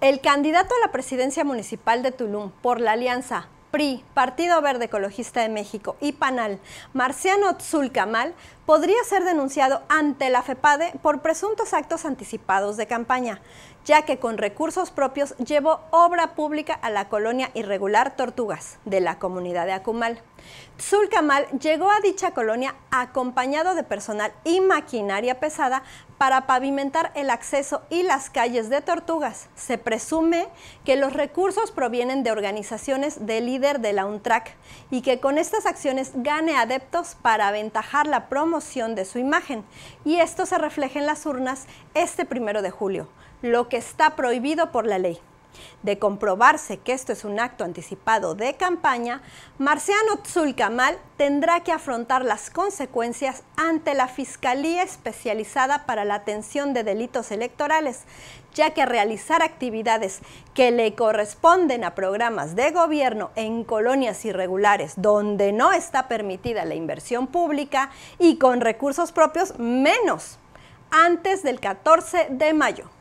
El candidato a la presidencia municipal de Tulum por la alianza PRI, Partido Verde Ecologista de México y PANAL, Marciano Tzulcamal, podría ser denunciado ante la FEPADE por presuntos actos anticipados de campaña, ya que con recursos propios llevó obra pública a la colonia irregular Tortugas de la comunidad de Acumal. tsul-kamal llegó a dicha colonia acompañado de personal y maquinaria pesada para pavimentar el acceso y las calles de Tortugas. Se presume que los recursos provienen de organizaciones del líder de la UNTRAC y que con estas acciones gane adeptos para aventajar la promoción de su imagen y esto se refleja en las urnas este primero de julio, lo que está prohibido por la ley. De comprobarse que esto es un acto anticipado de campaña, Marciano Tzulcamal tendrá que afrontar las consecuencias ante la Fiscalía Especializada para la Atención de Delitos Electorales, ya que realizar actividades que le corresponden a programas de gobierno en colonias irregulares donde no está permitida la inversión pública y con recursos propios menos antes del 14 de mayo.